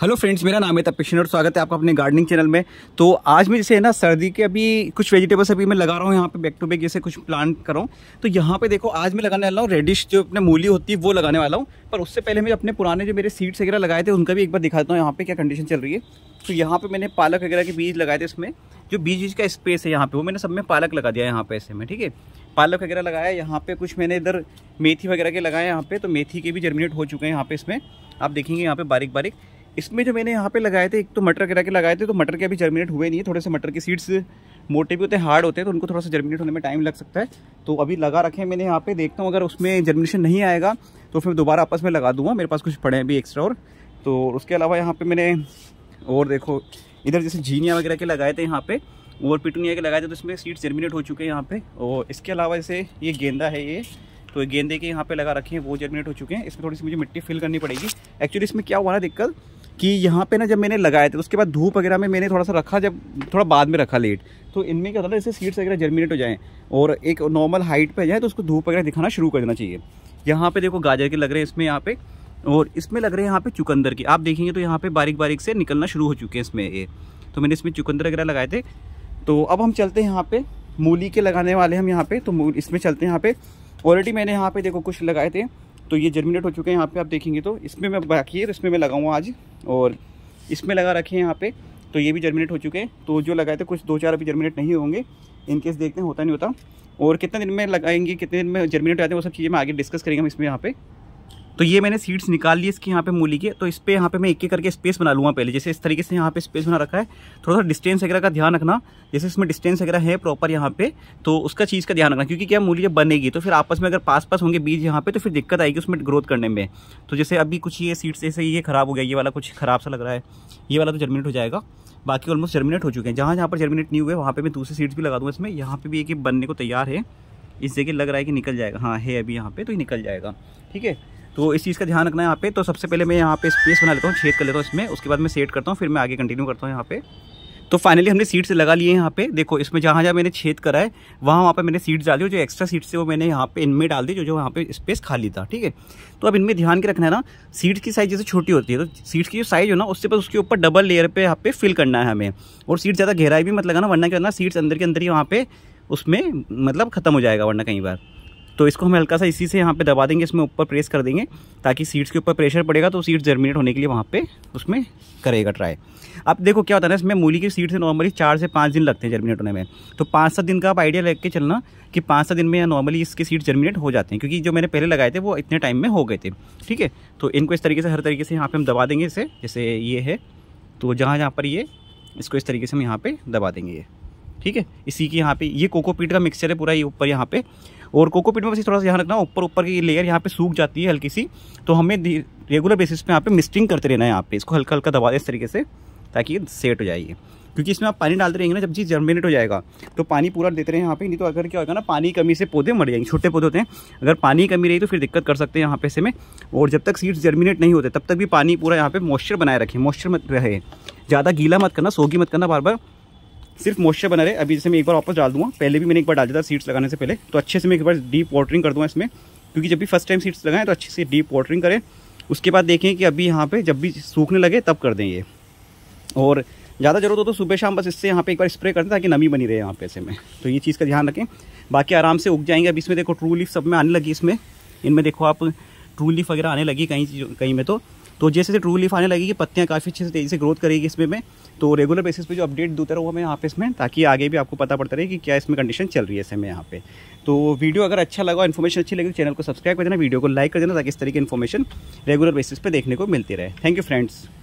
hello friends मेरा नाम है तपिशन और स्वागत है आपका अपने गार्डनिंग चैनल में तो आज मैं जैसे है ना सर्दी के अभी कुछ वेजिटेबल्स अभी मैं लगा रहा हूँ यहाँ पे बैक टू बैक जैसे कुछ प्लांट कर रहा हूँ तो यहाँ पे देखो आज मैं लगाने वाला हूँ रेडिश जो अपने मूली होती है वो लगाने वाला हूँ पर उससे पहले मैं अपने पुराने जो मेरे सीड्स वगैरह लगाए थे उनका भी एक बार दिखाता हूँ यहाँ पर क्या कंडीशन चल रही है तो यहाँ पर मैंने पालक वगैरह के बीज लगाए थे इसमें जो बीज बीज का स्पेस है यहाँ पर वो मैंने सब में पालक लगा दिया यहाँ पर ऐसे में ठीक है पालक वगैरह लगाया यहाँ पर कुछ मैंने इधर मेथी वगैरह के लगाए यहाँ पर तो मेथी के भी जर्मिनेट हो चुके हैं यहाँ पे इसमें आप देखेंगे यहाँ पे बारीक बारीक इसमें जो मैंने यहाँ पे लगाए थे एक तो मटर गिरा के लगाए थे तो मटर के अभी जर्मिनेट हुए नहीं है थोड़े से मटर के सीड्स मोटे भी होते हैं हार्ड होते हैं तो उनको थोड़ा सा जर्मिनेट होने में टाइम लग सकता है तो अभी लगा रखे हैं मैंने यहाँ पे देखता हूँ अगर उसमें जर्मिनेशन नहीं आएगा तो फिर दोबारा आपस में लगा दूंगा मेरे पास कुछ पड़े हैं अभी एक्स्ट्रा और तो उसके अलावा यहाँ पर मैंने और देखो इधर जैसे झीनिया वगैरह के लगाए थे यहाँ पर और पिटूनिया के लगाए थे तो इसमें सीड्स जर्मिनेट हो चुके हैं यहाँ पर और इसके अलावा जैसे ये गेंदा है ये तो गेंदे के यहाँ पे लगा रखे हैं वो जर्मिनेट हो चुके हैं इसमें थोड़ी सी मुझे मिट्टी फिल करनी पड़ेगी एक्चुअली इसमें क्या हुआ ना दिक्कत कि यहाँ पे ना जब मैंने लगाए थे तो उसके बाद धूप वगैरह में मैंने थोड़ा सा रखा जब थोड़ा बाद में रखा लेट तो इनमें क्या होता है जैसे सीड्स वगैरह जर्मिनेट हो जाएँ और एक नॉर्मल हाइट पर जाए तो उसको धूप वगैरह दिखाना शुरू कर देना चाहिए यहाँ पे देखो गाजर के लग रहे हैं इसमें यहाँ पे और इसमें लग रहे हैं यहाँ पे चुकंदर के आप देखेंगे तो यहाँ पे बारीक बारीक से निकलना शुरू हो चुके हैं इसमें ये तो मैंने इसमें चुकंदर वगैरह लगाए थे तो अब हम चलते हैं यहाँ पे मूली के लगाने वाले हम यहाँ पे तो इसमें चलते हैं यहाँ पे ऑलरेडी मैंने यहाँ पे देखो कुछ लगाए थे तो ये जर्मिनेट हो चुके हैं यहाँ पे आप देखेंगे तो इसमें मैं बाकी है इसमें मैं लगाऊँगा आज और इसमें लगा रखे हैं यहाँ पे तो ये भी जर्मिनेट हो चुके हैं तो जो लगाए थे कुछ दो चार अभी जर्मिनेट नहीं होंगे इनकेस देखते हैं होता नहीं होता और कितने दिन में लगाएंगे कितने दिन में जर्मिनेट आते हैं वो सब चीज़ें मैं आगे डिस्कस करेंगे हम इसमें यहाँ पर तो ये मैंने सीट्स निकाल लिए इसके यहाँ पे मूली के तो इस पर यहाँ पे मैं एक एक करके स्पेस बना लूँगा पहले जैसे इस तरीके से यहाँ पे स्पेस बना रखा है थोड़ा सा डिस्टेंस वगैरह का ध्यान रखना जैसे इसमें डिस्टेंस वगैरह है प्रॉपर यहाँ पे तो उसका चीज़ का ध्यान रखना क्योंकि क्या मूली जब बनेगी तो फिर आपस में अगर पास पास होंगे बीज यहाँ पर तो फिर दिक्कत आएगी उसमें ग्रोथ करने में तो जैसे अभी कुछ ये सीट्स ऐसे ये खराब हो गया ये वाला कुछ खराब सा लग रहा है ये वाला तो जर्मिनेट हो जाएगा बाकी ऑलमोस्ट जर्मिनेट हो चुके हैं जहाँ जहाँ पर जर्मिनेट नहीं हुए वहाँ पर मैं दूसरी सीट्स भी लगा दूँगा इसमें यहाँ पर भी एक बनने को तैयार है इस जगह लग रहा है कि निकल जाएगा हाँ है अभी यहाँ पे तो ये निकल जाएगा ठीक है तो इस चीज़ का ध्यान रखना है यहाँ पे तो सबसे पहले मैं यहाँ पे स्पेस बना लेता हूँ छेद कर लेता हूँ इसमें उसके बाद मैं सेट करता हूँ फिर मैं आगे कंटिन्यू करता हूँ यहाँ पे तो फाइनली हमने सीट से लगा लिए यहाँ पे देखो इसमें जहाँ जहाँ मैंने छेद करा है वहाँ वहाँ पर मैंने सीट डाली जो एक्स्ट्रा सीट से वो मैंने यहाँ पे इनमें डाल दी जो जो वहाँ पे स्पेस खाली था ठीक है तो अब इनमें ध्यान के रखना है ना सीट की साइज़ जैसे छोटी होती है तो सीट की जो साइज़ हो ना उससे बस उसके ऊपर डबल लेयर पर यहाँ पे फिल करना है हमें और सीट ज़्यादा गहराई भी मत लगाना वरना क्या करना सीट्स अंदर के अंदर ही वहाँ पे उसमें मतलब ख़त्म हो जाएगा वरना कई बार तो इसको हम हल्का सा इसी से यहाँ पे दबा देंगे इसमें ऊपर प्रेस कर देंगे ताकि सीट्स के ऊपर प्रेशर पड़ेगा तो सीट जर्मिनेट होने के लिए वहाँ पे उसमें करेगा ट्राई अब देखो क्या होता है ना इसमें मूली की सीट नॉर्मली चार से पाँच दिन लगते हैं जर्मिनेट होने में तो पाँच सात दिन का आप आइडिया लग के चलना कि पाँच सात दिन में नॉर्मली इसके सीट जर्मिनेट हो जाते हैं क्योंकि जो मैंने पहले लगाए थे वो इतने टाइम में हो गए थे ठीक है तो इनको इस तरीके से हर तरीके से यहाँ पर हम दबा देंगे इसे जैसे ये है तो जहाँ जहाँ पर ये इसको इस तरीके से हम यहाँ पर दबा देंगे ये ठीक है इसी की यहाँ पे ये कोकोपीट का मिक्सचर है पूरा ये ऊपर यहाँ पे और कोकोपीट में बस थोड़ा सा ध्यान रखना ऊपर ऊपर की लेयर यहाँ पे सूख जाती है हल्की सी तो हमें रेगुलर बेसिस पे यहाँ पे मिस्टिंग करते रहना है यहाँ पे इसको हल्का हल्का दबा दें इस तरीके से ताकि सेट हो जाइए क्योंकि इसमें आप पानी डालते रहेंगे ना जब चीज़ जर्मिनेट हो जाएगा तो पानी पूरा देते रहे यहाँ पे नहीं तो अगर क्या होगा ना पानी कमी से पौधे मर जाएंगे छोटे पौधे होते हैं अगर पानी कमी रही तो फिर दिक्कत कर सकते हैं यहाँ पे से में और जब तक सीड्स जर्मिनेट नहीं होते तब तक भी पानी पूरा यहाँ पे मॉइस्चर बनाए रखें मॉइस्चर मत रहे ज़्यादा गीला मत करना सोगी मत करना बार बार सिर्फ मॉइस्चर बना रहे अभी जैसे मैं एक बार वापस डाल दूँगा पहले भी मैंने एक बार डाल दिया था सीड्स लगाने से पहले तो अच्छे से मैं एक बार डीप वाटरिंग कर दूँगा इसमें क्योंकि जब भी फर्स्ट टाइम सीड्स लगाएं तो अच्छे से डीप वाटरिंग करें उसके बाद देखें कि अभी यहाँ पे जब भी सूखने लगे तब कर दें ये और ज़्यादा ज़रूरत हो तो सुबह शाम बस इससे यहाँ पे एक बार स्प्रे कर दें ताकि नमी बनी रहे यहाँ पे ऐसे में तो ये चीज़ का ध्यान रखें बाकी आराम से उग जाएंगे अभी इसमें देखो ट्रू लीफ सब में आने लगी इसमें इनमें देखो आप ट्रू लीफ वगैरह आने लगी कहीं कहीं में तो तो जैसे जैसे ट्रू लीफ आने लगेगी पत्तियाँ काफ़ी अच्छे से तेज़ी से ग्रोथ करेगी इसमें में तो रेगुलर बेसिस पे जो अपडेट देता रहूँ मैं यहाँ पे इसमें ताकि आगे भी आपको पता पड़ता रहे कि क्या इसमें कंडीशन चल रही है इसमें यहाँ पे तो वीडियो अगर अच्छा लगा इन्फॉर्मेशन अच्छी लगी तो चैनल को सब्सक्राइब कर देना वीडियो को लाइक कर देना ताकि इस तरीके इन्फॉर्मेशन रेगुलर बेसिस पर देखने को मिलती रहे थैंक यू फ्रेंड्स